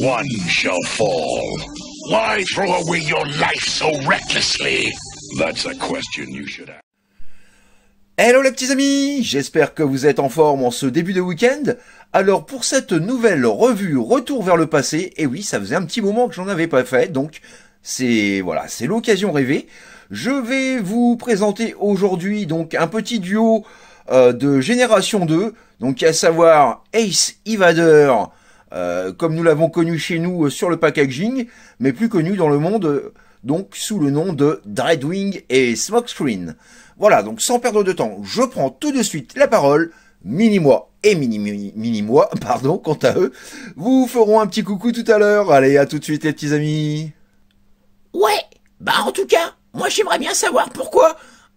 one shall fall. Why throw away your life so recklessly? That's a question you should ask. Hello les petits amis, j'espère que vous êtes en forme en ce début de week-end. Alors pour cette nouvelle revue Retour vers le passé, et eh oui ça faisait un petit moment que j'en avais pas fait, donc c'est voilà, c'est l'occasion rêvée. Je vais vous présenter aujourd'hui donc un petit duo euh, de génération 2, donc à savoir Ace Evader euh, comme nous l'avons connu chez nous euh, sur le packaging, mais plus connu dans le monde, euh, donc sous le nom de Dreadwing et Smokescreen. Voilà, donc sans perdre de temps, je prends tout de suite la parole. Mini-moi et mini-moi, pardon, quant à eux, vous feront un petit coucou tout à l'heure. Allez, à tout de suite les petits amis. Ouais, bah en tout cas, moi j'aimerais bien savoir pourquoi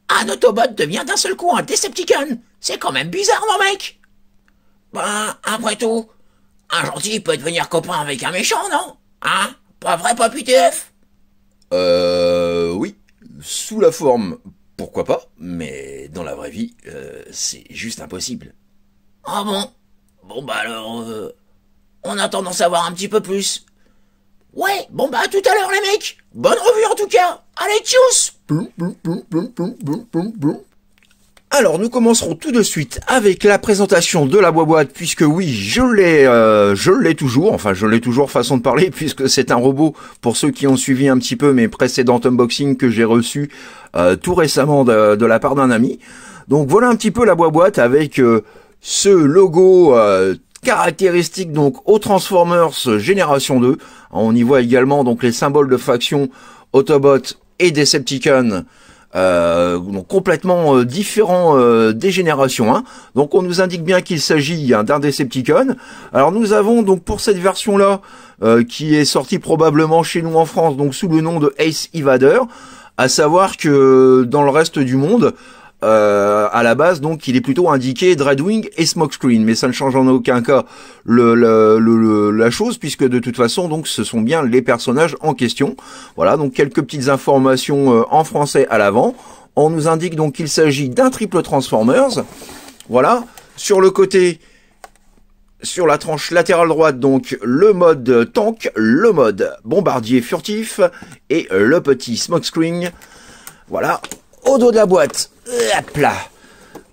un Autobot devient d'un seul coup un Decepticon. C'est quand même bizarre, mon mec. Bah, après tout, un gentil peut devenir copain avec un méchant, non Hein Pas vrai, pas TF Euh... Oui. Sous la forme, pourquoi pas, mais dans la vraie vie, euh, c'est juste impossible. Ah bon Bon bah alors... Euh, on attend d'en savoir un petit peu plus. Ouais, bon bah à tout à l'heure les mecs Bonne revue en tout cas Allez, tchuss alors nous commencerons tout de suite avec la présentation de la boîte puisque oui je l'ai euh, je l'ai toujours enfin je l'ai toujours façon de parler puisque c'est un robot pour ceux qui ont suivi un petit peu mes précédents unboxings que j'ai reçu euh, tout récemment de, la part d'un ami donc voilà un petit peu la boîte avec euh, ce logo caractéristique donc aux Transformers génération 2 on y voit également donc les symboles de faction Autobot et Decepticon euh, donc complètement différents euh, différent euh, des générations. Hein. Donc on nous indique bien qu'il s'agit d'un Decepticon. Alors nous avons donc pour cette version là, qui est sortie probablement chez nous en France, donc sous le nom de Ace Evader, à savoir que dans le reste du monde, euh, à la base, donc il est plutôt indiqué Dreadwing et Smokescreen, mais ça ne change en aucun cas la chose puisque de toute façon, donc ce sont bien les personnages en question. Voilà, donc quelques petites informations euh, en français à l'avant. On nous indique donc qu'il s'agit d'un triple Transformers. Voilà, sur le côté. Sur la tranche latérale droite, donc, le mode tank, le mode bombardier furtif et le petit smokescreen. Voilà, au dos de la boîte,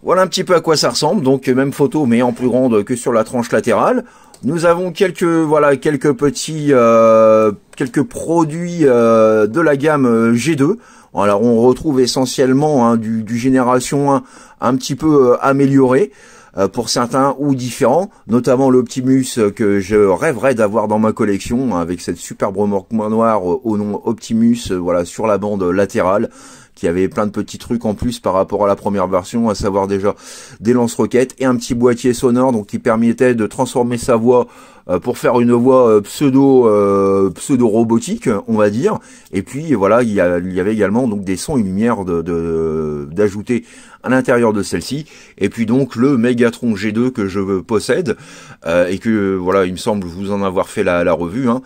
voilà un petit peu à quoi ça ressemble, donc euh, même photo mais en plus grande que sur la tranche latérale. Nous avons quelques voilà quelques petits euh, quelques produits euh, de la gamme G2. Alors on retrouve essentiellement hein, du, génération 1 un petit peu amélioré pour certains ou différents, notamment l'Optimus que je rêverais d'avoir dans ma collection hein, avec cette superbe remorque noire au nom Optimus voilà sur la bande latérale y avait plein de petits trucs en plus par rapport à la première version, à savoir déjà des lance-roquettes et un petit boîtier sonore donc qui permettait de transformer sa voix euh, pour faire une voix euh, pseudo euh, pseudo robotique, on va dire. Et puis voilà, il y, avait également donc des sons et lumières de d'ajouter à l'intérieur de celle-ci. Et puis donc le Megatron G2 que je possède et que voilà, il me semble vous en avoir fait la, la revue hein,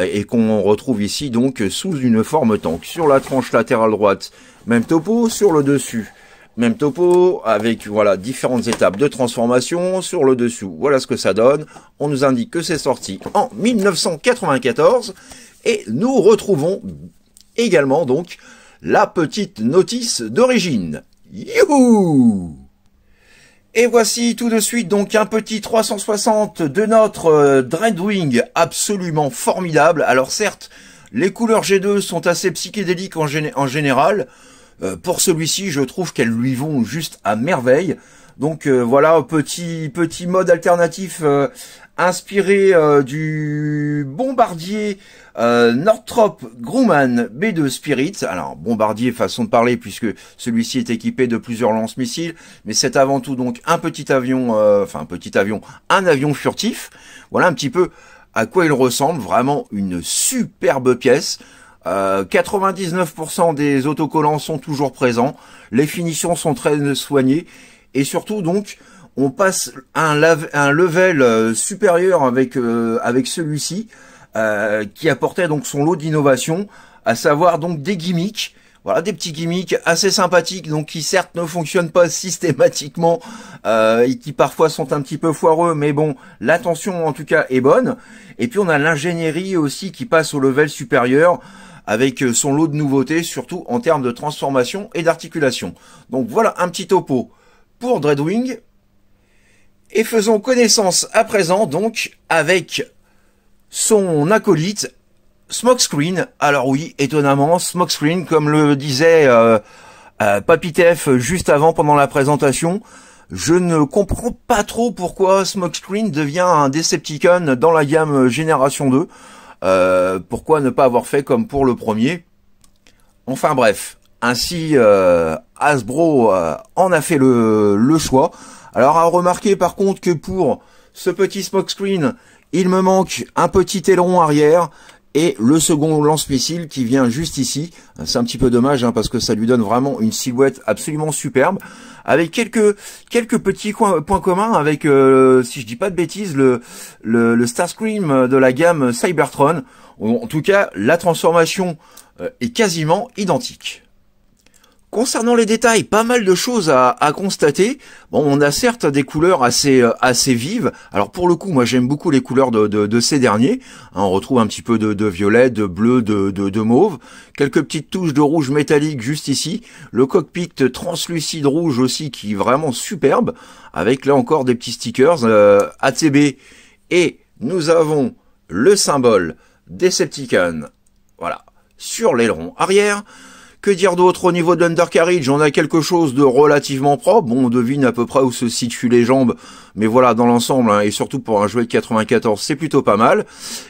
et qu'on retrouve ici donc sous une forme tank sur la tranche latérale droite. Même topo sur le dessus. Même topo, avec voilà différentes étapes de transformation sur le dessous. Voilà ce que ça donne. On nous indique que c'est sorti en 1994. Et nous retrouvons également donc la petite notice d'origine. Youhou et voici tout de suite donc un petit 360 de notre euh, Dreadwing absolument formidable. Alors certes, les couleurs G2 sont assez psychédéliques en général, euh, pour celui-ci, je trouve qu'elles lui vont juste à merveille. Donc euh, voilà, petit petit mode alternatif euh, inspiré du bombardier Northrop Grumman B2 Spirit. Alors bombardier façon de parler puisque celui-ci est équipé de plusieurs lance-missiles, mais c'est avant tout donc un petit avion, enfin un petit avion, un avion furtif. Voilà un petit peu à quoi il ressemble, vraiment une superbe pièce. 99% euh, des autocollants sont toujours présents, les finitions sont très soignées, et surtout donc on passe un, un level euh, supérieur avec, euh, avec celui-ci, qui apportait donc son lot d'innovation, à savoir donc des gimmicks, voilà des petits gimmicks assez sympathiques, donc qui certes ne fonctionnent pas systématiquement euh, et qui parfois sont un petit peu foireux, mais bon, l'attention en tout cas est bonne. Et puis on a l'ingénierie aussi qui passe au level supérieur avec euh, son lot de nouveautés, surtout en termes de transformation et d'articulation. Donc voilà un petit topo pour Dreadwing. Et faisons connaissance à présent donc avec son acolyte Smokescreen. Alors oui, étonnamment, Smokescreen, comme le disait euh, euh Papitef juste avant pendant la présentation, je ne comprends pas trop pourquoi Smokescreen devient un Decepticon dans la gamme Génération 2. Euh, pourquoi ne pas avoir fait comme pour le premier Enfin bref, ainsi euh, Hasbro euh, en a fait le, le, choix. Alors à remarquer par contre que pour ce petit smokescreen, il me manque un petit aileron arrière et le second lance-missile qui vient juste ici. C'est un petit peu dommage hein, parce que ça lui donne vraiment une silhouette absolument superbe avec quelques quelques petits points communs avec, euh, si je dis pas de bêtises, le, le, Starscream de la gamme Cybertron. En, tout cas, la transformation euh, est quasiment identique. Concernant les détails, pas mal de choses à, constater. Bon, on a certes des couleurs assez euh, assez vives. Alors pour le coup, moi j'aime beaucoup les couleurs de, ces derniers. Hein, on retrouve un petit peu de, violet, de bleu, de, de, mauve. Quelques petites touches de rouge métallique juste ici. Le cockpit translucide rouge aussi qui est vraiment superbe. Avec là encore des petits stickers euh, ATB. Et nous avons le symbole Decepticon. Voilà, sur l'aileron arrière. Que dire d'autre au niveau de l'undercarriage On a quelque chose de relativement propre. Bon, on devine à peu près où se situent les jambes. Mais voilà, dans l'ensemble, hein, et surtout pour un jouet de 94, c'est plutôt pas mal.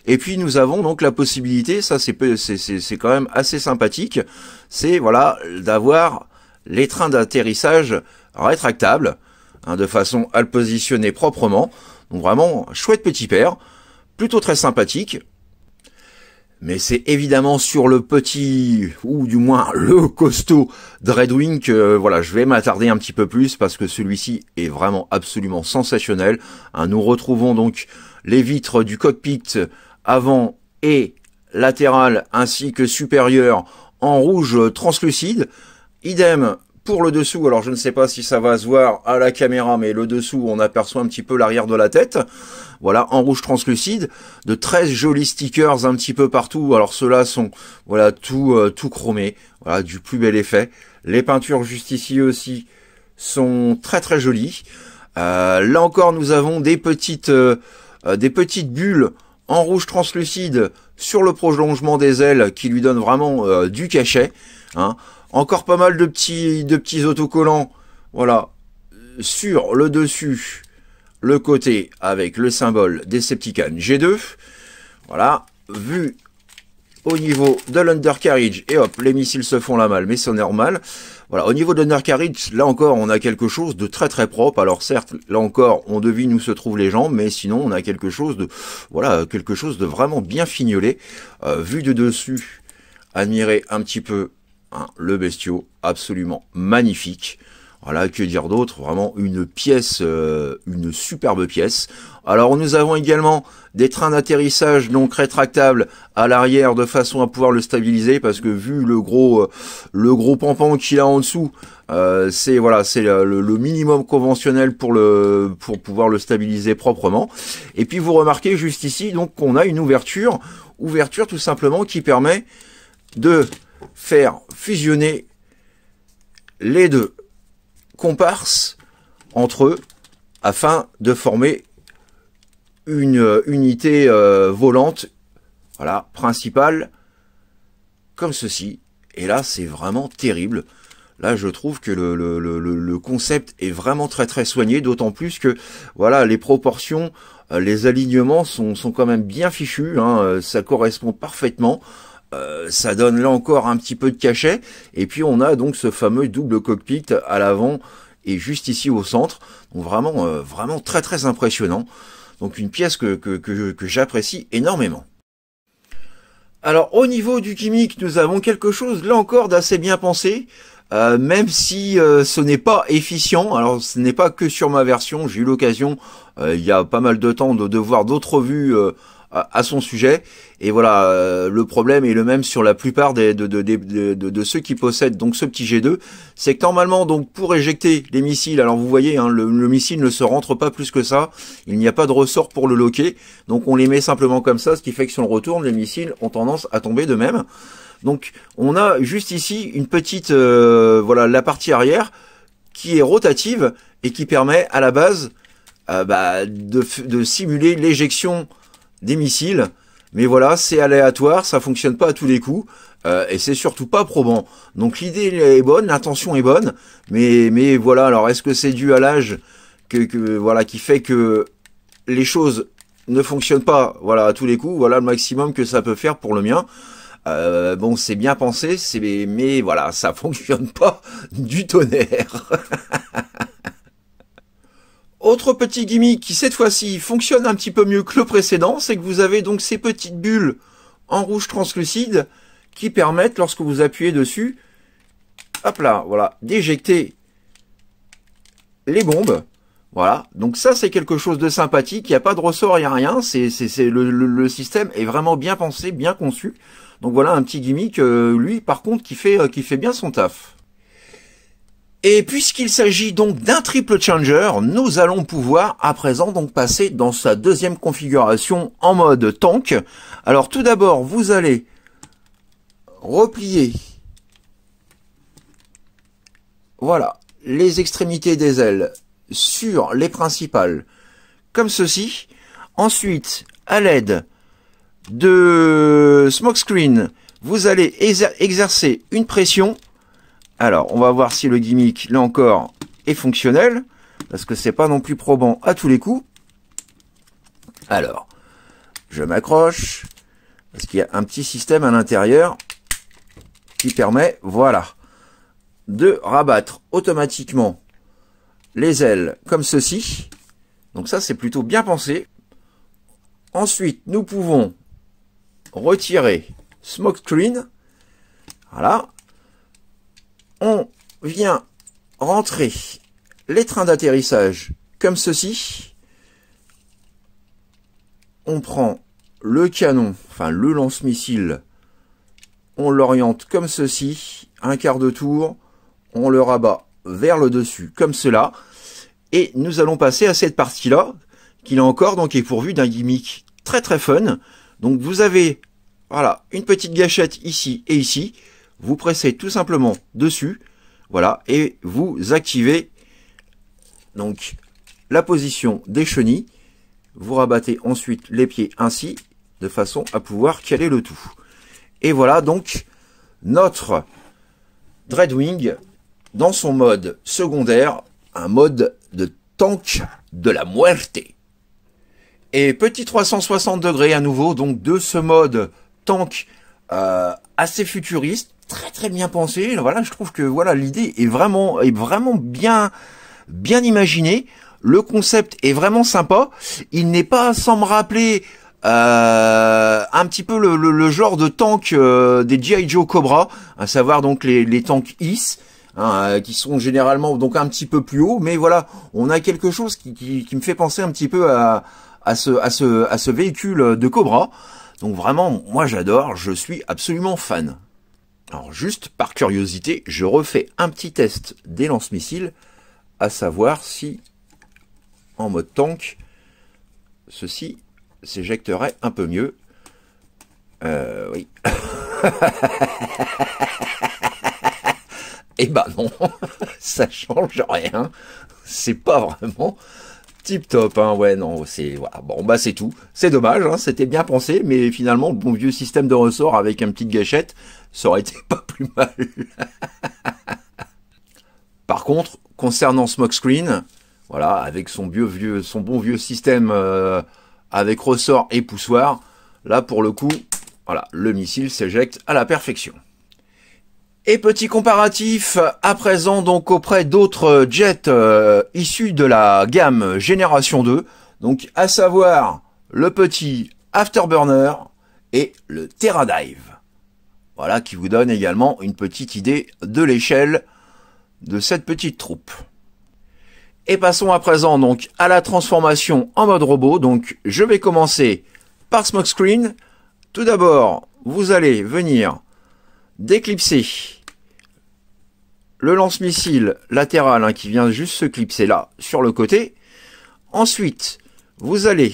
Et puis nous avons donc la possibilité, ça c'est quand même assez sympathique, c'est voilà d'avoir les trains d'atterrissage rétractables, hein, de façon à le positionner proprement. Donc vraiment, chouette petit père plutôt très sympathique mais c'est évidemment sur le petit, ou du moins le costaud Dreadwing que voilà, je vais m'attarder un petit peu plus parce que celui-ci est vraiment absolument sensationnel. Hein, nous retrouvons donc les vitres du cockpit avant et latéral ainsi que supérieur en rouge translucide. Idem le dessous, alors je ne sais pas si ça va se voir à la caméra, mais le dessous, on aperçoit un petit peu l'arrière de la tête. Voilà, en rouge translucide, de très jolis stickers un petit peu partout. Alors ceux-là sont voilà tout euh, tout chromé voilà du plus bel effet. Les peintures juste ici aussi sont très très jolies. Euh, là encore, nous avons des petites euh, des petites bulles en rouge translucide sur le prolongement des ailes qui lui donne vraiment du cachet. Hein. Encore pas mal de petits, de petits autocollants. Voilà. Sur le dessus, le côté avec le symbole des Decepticon G2. Voilà. Vu au niveau de l'undercarriage, et hop, les missiles se font la malle, mais c'est normal. Voilà, au niveau de l'undercarriage, là encore, on a quelque chose de très très propre. Alors certes, là encore, on devine où se trouvent les jambes, mais sinon, on a quelque chose de, voilà, quelque chose de vraiment bien fignolé. Euh, vu de dessus, admirer un petit peu Hein, le bestiau absolument magnifique. Voilà, que dire d'autre Vraiment une pièce, euh, une superbe pièce. Alors nous avons également des trains d'atterrissage donc rétractables à l'arrière de façon à pouvoir le stabiliser parce que vu le gros, euh, le gros pampan qu'il a en dessous, euh, c'est voilà, c'est le, minimum conventionnel pour le pour pouvoir le stabiliser proprement. Et puis vous remarquez juste ici donc qu'on a une ouverture, ouverture tout simplement qui permet de faire fusionner les deux comparses entre eux afin de former une euh, unité euh, volante voilà, principale comme ceci. Et là, c'est vraiment terrible. Là, je trouve que le, concept est vraiment très très soigné, d'autant plus que voilà, les proportions, euh, les alignements sont, sont quand même bien fichus, hein, ça correspond parfaitement. Euh, ça donne là encore un petit peu de cachet. Et puis on a donc ce fameux double cockpit à l'avant et juste ici au centre. Donc vraiment, euh, vraiment très très impressionnant. Donc une pièce que, que, que, j'apprécie énormément. Alors au niveau du gimmick, nous avons quelque chose là encore d'assez bien pensé. Euh, même si ce n'est pas efficient, alors ce n'est pas que sur ma version, j'ai eu l'occasion il y a pas mal de temps de, de voir d'autres vues à, son sujet. Et voilà, euh, le problème est le même sur la plupart des, de, de, de, de, ceux qui possèdent donc ce petit G2, c'est que normalement donc pour éjecter les missiles, alors vous voyez, hein, le, missile ne se rentre pas plus que ça, il n'y a pas de ressort pour le loquer, donc on les met simplement comme ça, ce qui fait que si on le retourne, les missiles ont tendance à tomber de même. Donc on a juste ici une petite, euh, voilà, la partie arrière qui est rotative et qui permet à la base euh, bah, de, de simuler l'éjection des missiles. Mais voilà, c'est aléatoire, ça fonctionne pas à tous les coups, euh, et c'est surtout pas probant. Donc l'idée est bonne, l'intention est bonne, mais, mais voilà, alors est-ce que c'est dû à l'âge que, voilà, qui fait que les choses ne fonctionnent pas voilà, à tous les coups, voilà le maximum que ça peut faire pour le mien. Euh, bon, c'est bien pensé, mais voilà, ça fonctionne pas du tonnerre. Autre petit gimmick qui cette fois-ci fonctionne un petit peu mieux que le précédent, c'est que vous avez donc ces petites bulles en rouge translucide qui permettent, lorsque vous appuyez dessus, hop là, voilà, d'éjecter les bombes. Voilà, donc ça c'est quelque chose de sympathique, il n'y a pas de ressort, il n'y a rien, c'est, le, le, système est vraiment bien pensé, bien conçu. Donc voilà un petit gimmick, euh, lui par contre, qui fait, euh, qui fait bien son taf. Et puisqu'il s'agit donc d'un triple changer, nous allons pouvoir à présent donc passer dans sa deuxième configuration en mode tank. Alors tout d'abord, vous allez replier voilà, les extrémités des ailes sur les principales comme ceci. Ensuite, à l'aide de Smokescreen, vous allez exercer une pression alors, on va voir si le gimmick, là encore, est fonctionnel. Parce que c'est pas non plus probant à tous les coups. Alors, je m'accroche. Parce qu'il y a un petit système à l'intérieur qui permet, voilà, de rabattre automatiquement les ailes comme ceci. Donc ça, c'est plutôt bien pensé. Ensuite, nous pouvons retirer Smoke Clean. Voilà, on vient rentrer les trains d'atterrissage comme ceci. On prend le canon, enfin le lance-missile, on l'oriente comme ceci, un quart de tour, on le rabat vers le dessus comme cela, et nous allons passer à cette partie-là, qui là encore donc est pourvue d'un gimmick très très fun. Donc vous avez voilà une petite gâchette ici et ici, vous pressez tout simplement dessus, voilà, et vous activez donc la position des chenilles. Vous rabattez ensuite les pieds ainsi, de façon à pouvoir caler le tout. Et voilà donc notre Dreadwing dans son mode secondaire, un mode de tank de la muerte. Et petit 360 degrés à nouveau, donc de ce mode tank euh, assez futuriste, très très bien pensé. Voilà, je trouve que voilà l'idée est vraiment est vraiment bien bien imaginée. Le concept est vraiment sympa. Il n'est pas sans me rappeler euh, un petit peu le, le, genre de tank euh, des G.I. Joe Cobra, à savoir donc les, les tanks IS. Hein, euh, qui sont généralement donc un petit peu plus haut, mais voilà, on a quelque chose qui, qui, qui me fait penser un petit peu à, à, ce, à, ce, à ce véhicule de Cobra. Donc vraiment, moi j'adore, je suis absolument fan. Alors juste par curiosité, je refais un petit test des lance-missiles, à savoir si en mode tank, ceci s'éjecterait un peu mieux. Euh, oui. Eh ben non, ça change rien. C'est pas vraiment Tip top, hein, ouais, non, c'est bon, bah c'est tout. C'est dommage, hein. c'était bien pensé, mais finalement bon vieux système de ressort avec une petite gâchette, ça aurait été pas plus mal. Par contre, concernant Screen, voilà, avec son vieux vieux, son bon vieux système euh, avec ressort et poussoir, là pour le coup, voilà, le missile s'éjecte à la perfection. Et petit comparatif à présent donc auprès d'autres euh, jets euh, issus de la gamme Génération 2, donc à savoir le petit Afterburner et le Terra Dive. Voilà qui vous donne également une petite idée de l'échelle de cette petite troupe. Et passons à présent donc à la transformation en mode robot. Donc je vais commencer par Smokescreen. Tout d'abord, vous allez venir d'éclipser le lance-missile latéral hein, qui vient juste se clipser là, sur le côté. Ensuite, vous allez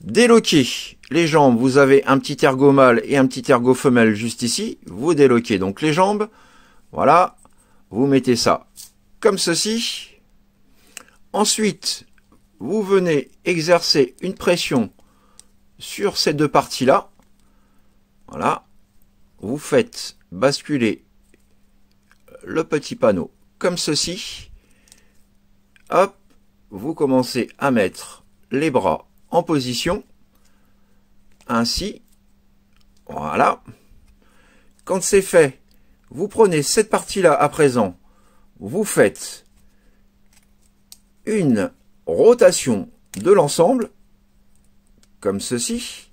déloquer les jambes. Vous avez un petit ergot mâle et un petit ergot femelle juste ici. Vous déloquez donc les jambes. Voilà, vous mettez ça comme ceci. Ensuite, vous venez exercer une pression sur ces deux parties-là. Voilà. Vous faites basculer le petit panneau comme ceci. Hop, vous commencez à mettre les bras en position. Ainsi. Voilà. Quand c'est fait, vous prenez cette partie-là à présent. Vous faites une rotation de l'ensemble. Comme ceci.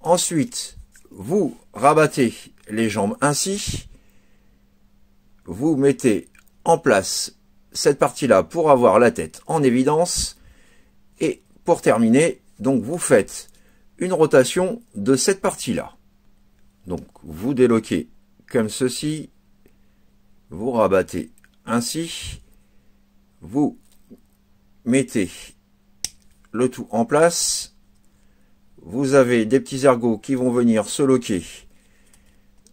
Ensuite, vous rabattez les jambes ainsi vous mettez en place cette partie-là pour avoir la tête en évidence. Et pour terminer, donc vous faites une rotation de cette partie-là. Donc vous déloquez comme ceci, vous rabattez ainsi, vous mettez le tout en place, vous avez des petits ergots qui vont venir se loquer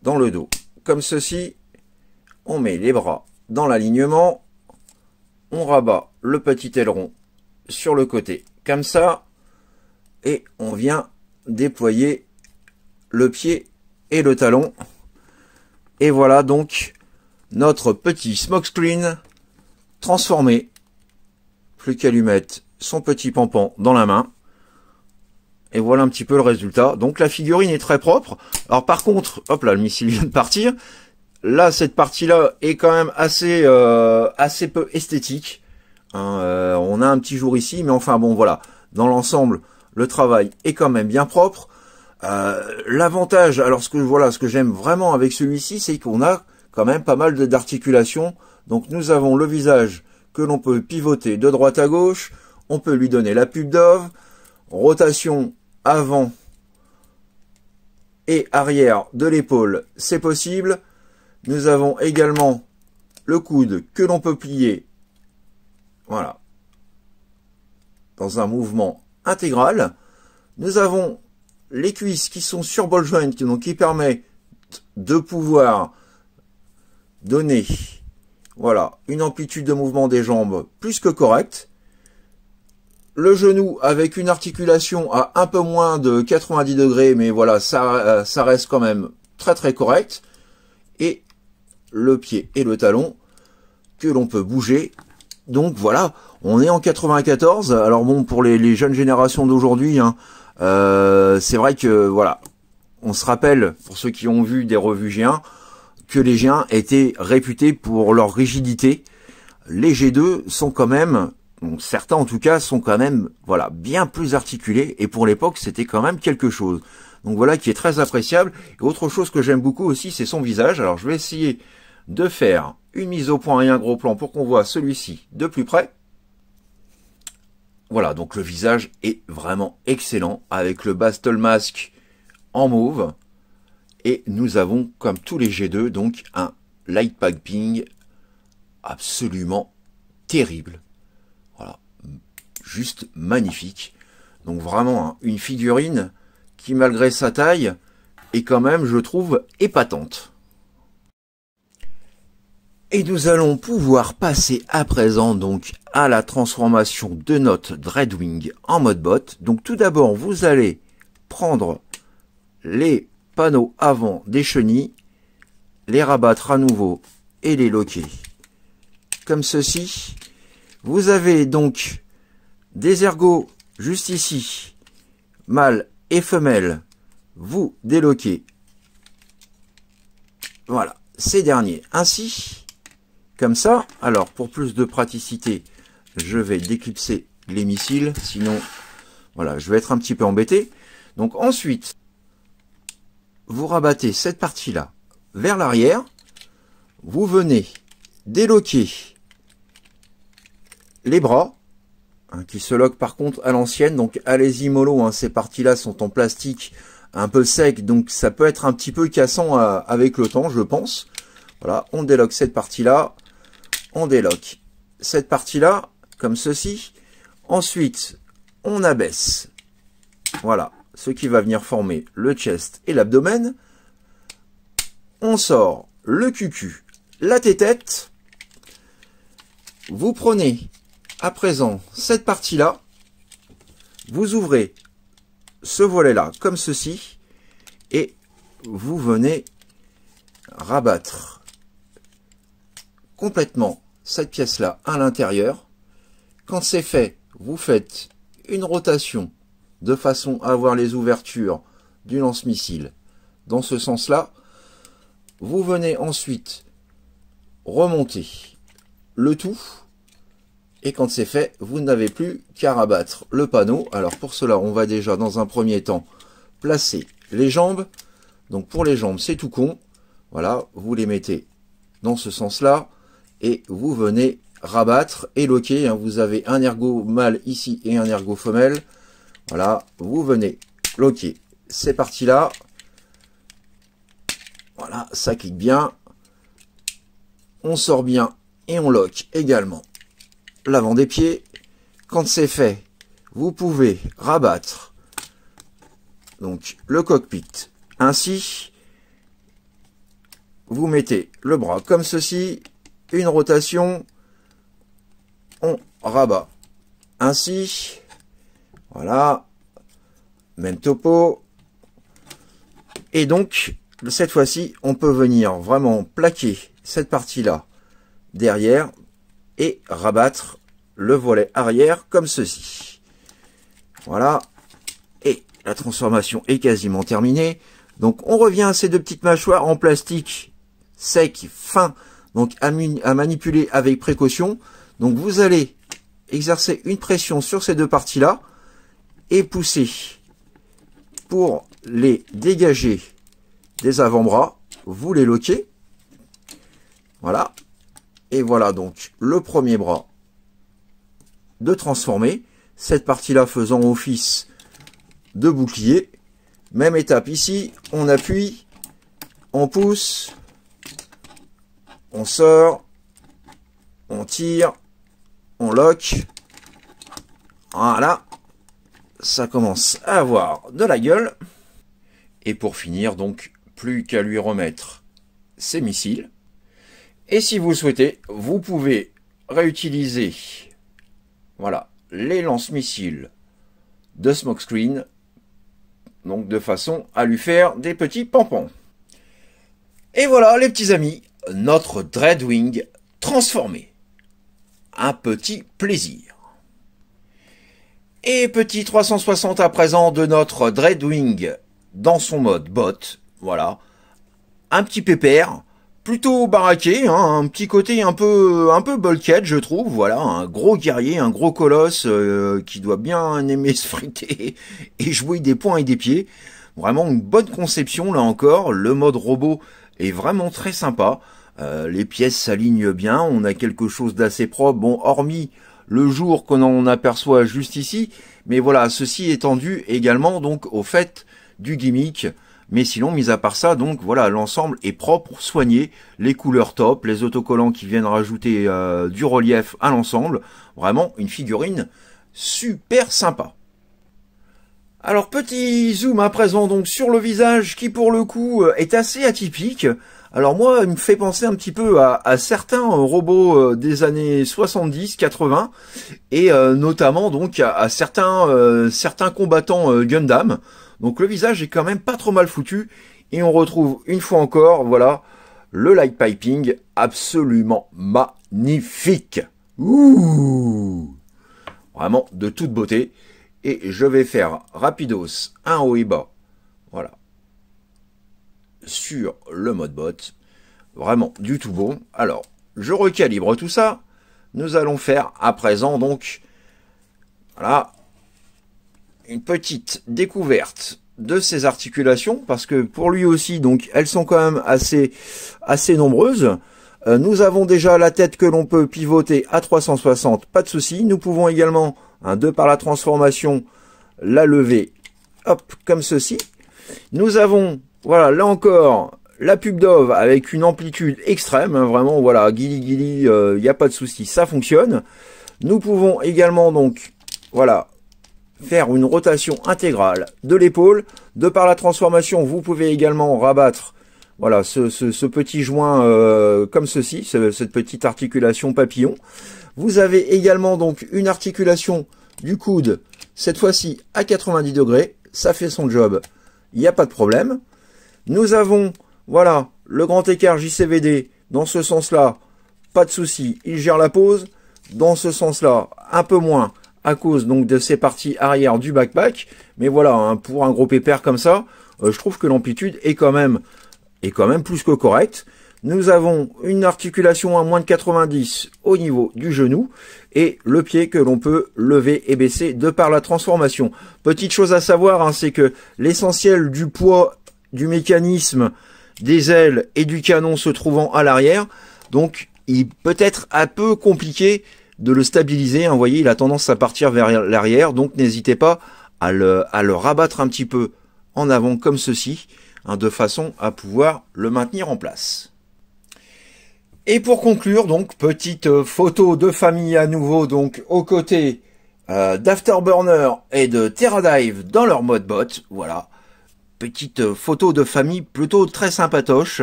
dans le dos comme ceci, on met les bras dans l'alignement, on rabat le petit aileron sur le côté comme ça, et on vient déployer le pied et le talon. Et voilà donc notre petit screen transformé. Plus qu'à lui mettre son petit pampan dans la main. Et voilà un petit peu le résultat. Donc la figurine est très propre. Alors par contre, hop là, le missile vient de partir là, cette partie-là est quand même assez, euh, assez peu esthétique. Hein, euh, on a un petit jour ici, mais enfin bon, voilà. Dans l'ensemble, le travail est quand même bien propre. Euh, l'avantage, alors ce que voilà, ce que j'aime vraiment avec celui-ci, c'est qu'on a quand même pas mal d'articulations. Donc nous avons le visage que l'on peut pivoter de droite à gauche. On peut lui donner la pub d'oeuvre. rotation avant et arrière de l'épaule, c'est possible. Nous avons également le coude que l'on peut plier, voilà, dans un mouvement intégral. Nous avons les cuisses qui sont sur ball joint, donc qui permet de pouvoir donner, voilà, une amplitude de mouvement des jambes plus que correcte. Le genou avec une articulation à un peu moins de 90 degrés, mais voilà, ça, ça reste quand même très très correct le pied et le talon que l'on peut bouger. Donc voilà, on est en 94. Alors bon, pour les, jeunes générations d'aujourd'hui, hein, euh, c'est vrai que voilà, on se rappelle pour ceux qui ont vu des revues G1 que les g étaient réputés pour leur rigidité. Les G2 sont quand même, certains en tout cas, sont quand même voilà bien plus articulés et pour l'époque c'était quand même quelque chose. Donc voilà qui est très appréciable. Et autre chose que j'aime beaucoup aussi, c'est son visage. Alors je vais essayer de faire une mise au point et un gros plan pour qu'on voit celui-ci de plus près. Voilà, donc le visage est vraiment excellent avec le Bastel Mask en mauve. Et nous avons, comme tous les G2, donc un light ping absolument terrible. Voilà, juste magnifique. Donc vraiment hein, une figurine qui, malgré sa taille, est quand même, je trouve, épatante. Et nous allons pouvoir passer à présent donc à la transformation de notre Dreadwing en mode bot. Donc tout d'abord, vous allez prendre les panneaux avant des chenilles, les rabattre à nouveau et les loquer comme ceci. Vous avez donc des ergots juste ici, mâle et femelle. Vous déloquez. Voilà, ces derniers. Ainsi, comme ça. Alors, pour plus de praticité, je vais déclipser les missiles, sinon, voilà, je vais être un petit peu embêté. Donc ensuite, vous rabattez cette partie-là vers l'arrière, vous venez déloquer les bras, hein, qui se loquent par contre à l'ancienne, donc allez-y mollo, hein, ces parties-là sont en plastique un peu sec, donc ça peut être un petit peu cassant euh, avec le temps, je pense. Voilà, on déloque cette partie-là, on déloque cette partie-là, comme ceci. Ensuite, on abaisse. Voilà, ce qui va venir former le chest et l'abdomen. On sort le cucu, la tête Vous prenez à présent cette partie-là. Vous ouvrez ce volet-là, comme ceci. Et vous venez rabattre complètement cette pièce-là à l'intérieur. Quand c'est fait, vous faites une rotation de façon à avoir les ouvertures du lance-missile dans ce sens-là. Vous venez ensuite remonter le tout. Et quand c'est fait, vous n'avez plus qu'à rabattre le panneau. Alors pour cela, on va déjà dans un premier temps placer les jambes. Donc pour les jambes, c'est tout con. Voilà, vous les mettez dans ce sens-là et vous venez rabattre, et loquer. Hein. vous avez un ergot mâle ici et un ergot femelle, voilà, vous venez loquer ces parties-là, voilà, ça clique bien, on sort bien et on loque également l'avant des pieds, quand c'est fait, vous pouvez rabattre donc le cockpit ainsi, vous mettez le bras comme ceci, une rotation, on rabat. Ainsi, voilà, même topo. Et donc, cette fois-ci, on peut venir vraiment plaquer cette partie-là derrière et rabattre le volet arrière comme ceci. Voilà, et la transformation est quasiment terminée. Donc on revient à ces deux petites mâchoires en plastique sec, fin, donc à, manipuler avec précaution. Donc vous allez exercer une pression sur ces deux parties-là et pousser pour les dégager des avant-bras. Vous les loquez. Voilà. Et voilà donc le premier bras de transformer. Cette partie-là faisant office de bouclier. Même étape ici, on appuie, on pousse, on sort, on tire, on lock. Voilà, ça commence à avoir de la gueule. Et pour finir, donc, plus qu'à lui remettre ses missiles. Et si vous souhaitez, vous pouvez réutiliser voilà, les lance-missiles de Smokescreen, donc de façon à lui faire des petits pampons. Et voilà les petits amis, notre Dreadwing transformé. Un petit plaisir. Et petit 360 à présent de notre Dreadwing dans son mode bot, voilà. Un petit pépère, plutôt baraqué, hein, un petit côté un peu un peu bulkhead je trouve, voilà, un gros guerrier, un gros colosse euh, qui doit bien aimer se friter et jouer des poings et des pieds. Vraiment une bonne conception là encore, le mode robot est vraiment très sympa. Euh, les pièces s'alignent bien, on a quelque chose d'assez propre, bon, hormis le jour qu'on en aperçoit juste ici, mais voilà, ceci est tendu également donc au fait du gimmick, mais sinon, mis à part ça, donc voilà, l'ensemble est propre, soigné, les couleurs top, les autocollants qui viennent rajouter euh, du relief à l'ensemble, vraiment une figurine super sympa. Alors petit zoom à présent donc sur le visage qui pour le coup euh, est assez atypique. Alors moi, il me fait penser un petit peu à, à certains euh, robots euh, des années 70, 80, et notamment donc à, certains, certains combattants Gundam. Donc le visage est quand même pas trop mal foutu, et on retrouve une fois encore, voilà, le light piping absolument magnifique. Ouh Vraiment de toute beauté et je vais faire rapidos un haut et bas, voilà, sur le mode bot, vraiment du tout bon. Alors, je recalibre tout ça, nous allons faire à présent donc, voilà, une petite découverte de ces articulations, parce que pour lui aussi, donc, elles sont quand même assez, assez nombreuses. Euh, nous avons déjà la tête que l'on peut pivoter à 360, pas de souci. Nous pouvons également un de par la transformation, la levée, hop, comme ceci. Nous avons, voilà, là encore, la pub Dove avec une amplitude extrême, hein, vraiment, voilà, guili guili, il euh, n'y a pas de souci, ça fonctionne. Nous pouvons également donc, voilà, faire une rotation intégrale de l'épaule. De par la transformation, vous pouvez également rabattre voilà, ce, petit joint euh, comme ceci, cette petite articulation papillon. Vous avez également donc une articulation du coude, cette fois-ci à 90 degrés. Ça fait son job, il n'y a pas de problème. Nous avons, voilà, le grand écart JCVD dans ce sens-là, pas de souci, il gère la pose. Dans ce sens-là, un peu moins à cause donc de ces parties arrière du backpack. Mais voilà, hein, pour un gros pépère comme ça, euh, je trouve que l'amplitude est quand même est quand même plus que correct, Nous avons une articulation à moins de 90 au niveau du genou et le pied que l'on peut lever et baisser de par la transformation. Petite chose à savoir, hein, c'est que l'essentiel du poids du mécanisme des ailes et du canon se trouvant à l'arrière, donc il peut être un peu compliqué de le stabiliser. Hein, vous voyez, il a tendance à partir vers l'arrière, donc n'hésitez pas à le, à le rabattre un petit peu en avant comme ceci. Hein, de façon à pouvoir le maintenir en place. Et pour conclure, donc, petite euh, photo de famille à nouveau, donc, aux côtés euh, d'Afterburner et de Terradive dans leur mode bot, voilà. Petite euh, photo de famille plutôt très sympatoche.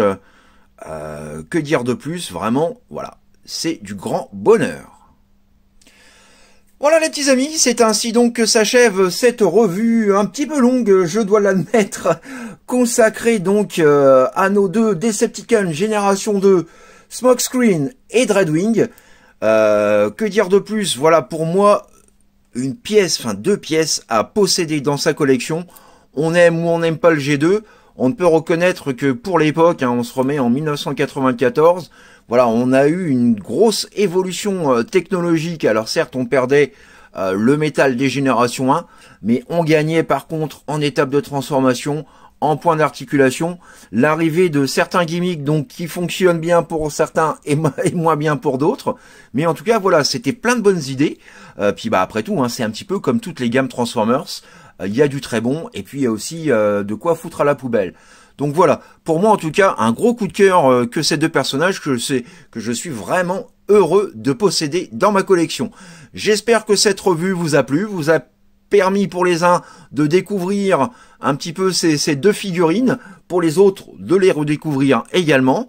que dire de plus, vraiment, voilà. C'est du grand bonheur. Voilà les petits amis, c'est ainsi donc que s'achève cette revue un petit peu longue, je dois l'admettre, consacrée donc euh, à nos deux Decepticons Génération 2, Smokescreen et Dreadwing. Euh, que dire de plus Voilà pour moi une pièce, enfin deux pièces à posséder dans sa collection. On aime ou on n'aime pas le G2, on ne peut reconnaître que pour l'époque, hein, on se remet en 1994, voilà, on a eu une grosse évolution euh, technologique. Alors certes, on perdait euh, le métal des générations 1, mais on gagnait par contre en étape de transformation, en point d'articulation, l'arrivée de certains gimmicks donc qui fonctionnent bien pour certains et, moins bien pour d'autres. Mais en tout cas, voilà, c'était plein de bonnes idées. Euh, puis bah après tout, hein, c'est un petit peu comme toutes les gammes Transformers. Il y a du très bon et puis il y a aussi de quoi foutre à la poubelle. Donc voilà, pour moi en tout cas, un gros coup de cœur euh, que ces deux personnages que, que je suis vraiment heureux de posséder dans ma collection. J'espère que cette revue vous a plu, vous a permis pour les uns de découvrir un petit peu ces, deux figurines, pour les autres de les redécouvrir également.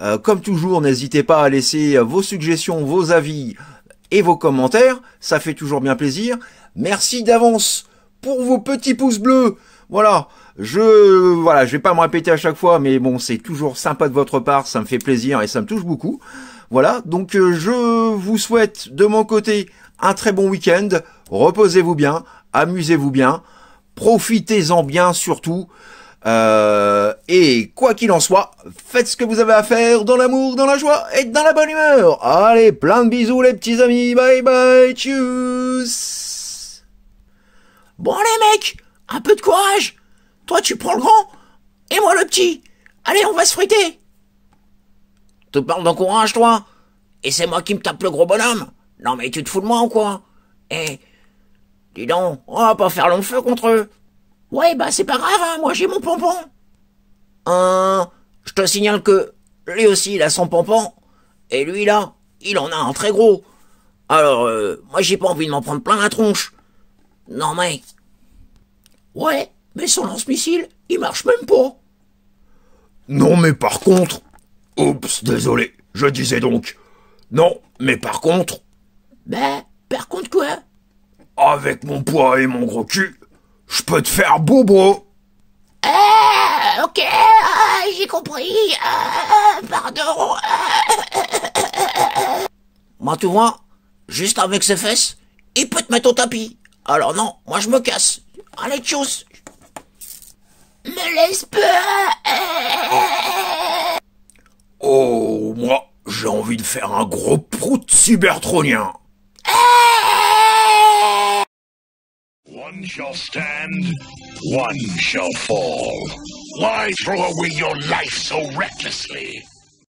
Euh, comme toujours, n'hésitez pas à laisser vos suggestions, vos avis et vos commentaires, ça fait toujours bien plaisir. Merci d'avance pour vos petits pouces bleus voilà, je voilà, je vais pas me répéter à chaque fois, mais bon, c'est toujours sympa de votre part, ça me fait plaisir et ça me touche beaucoup. Voilà, donc euh, je vous souhaite de mon côté un très bon week-end, reposez-vous bien, amusez-vous bien, profitez-en bien surtout. Euh, et quoi qu'il en soit, faites ce que vous avez à faire dans l'amour, dans la joie et dans la bonne humeur. Allez, plein de bisous les petits amis, bye bye, tchuss Bon les mecs un peu de courage Toi, tu prends le grand, et moi le petit Allez, on va se friter Tu parles d'encourage, toi Et c'est moi qui me tape le gros bonhomme Non, mais tu te fous de moi ou quoi Eh, dis donc, on va pas faire long feu contre eux Ouais, bah c'est pas grave, hein, moi j'ai mon pompon Hein, je te signale que lui aussi il a son pompon, et lui là, il en a un très gros. Alors, euh, moi j'ai pas envie de m'en prendre plein la tronche. Non mais, Ouais, mais son lance-missile, il marche même pas. Non, mais par contre. Oups, désolé, je disais donc. Non, mais par contre. Ben, par contre quoi Avec mon poids et mon gros cul, je peux te faire bobo. Ah, ok, ah, j'ai compris. Ah, pardon. Moi, tu vois, juste avec ses fesses, il peut te mettre au tapis. Alors non, moi je me casse. Allez, tchuss Me laisse pas Oh, moi, j'ai envie de faire un gros prout cybertronien One shall stand, one shall fall. Why throw away your life so recklessly